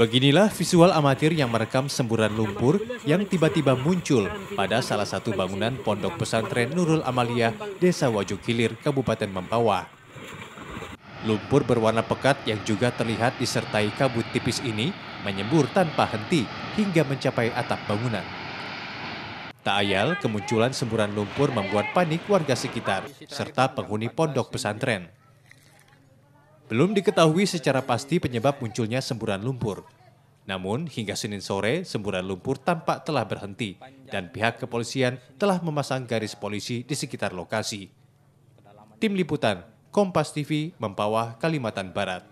Beginilah visual amatir yang merekam semburan lumpur yang tiba-tiba muncul pada salah satu bangunan pondok pesantren Nurul Amalia, Desa Wajukilir, Kabupaten Mempawah. Lumpur berwarna pekat yang juga terlihat disertai kabut tipis ini menyembur tanpa henti hingga mencapai atap bangunan. Tak ayal, kemunculan semburan lumpur membuat panik warga sekitar serta penghuni pondok pesantren. Belum diketahui secara pasti penyebab munculnya semburan lumpur. Namun, hingga Senin sore, semburan lumpur tampak telah berhenti dan pihak kepolisian telah memasang garis polisi di sekitar lokasi. Tim Liputan, Kompas TV, Mempawah, Kalimantan Barat.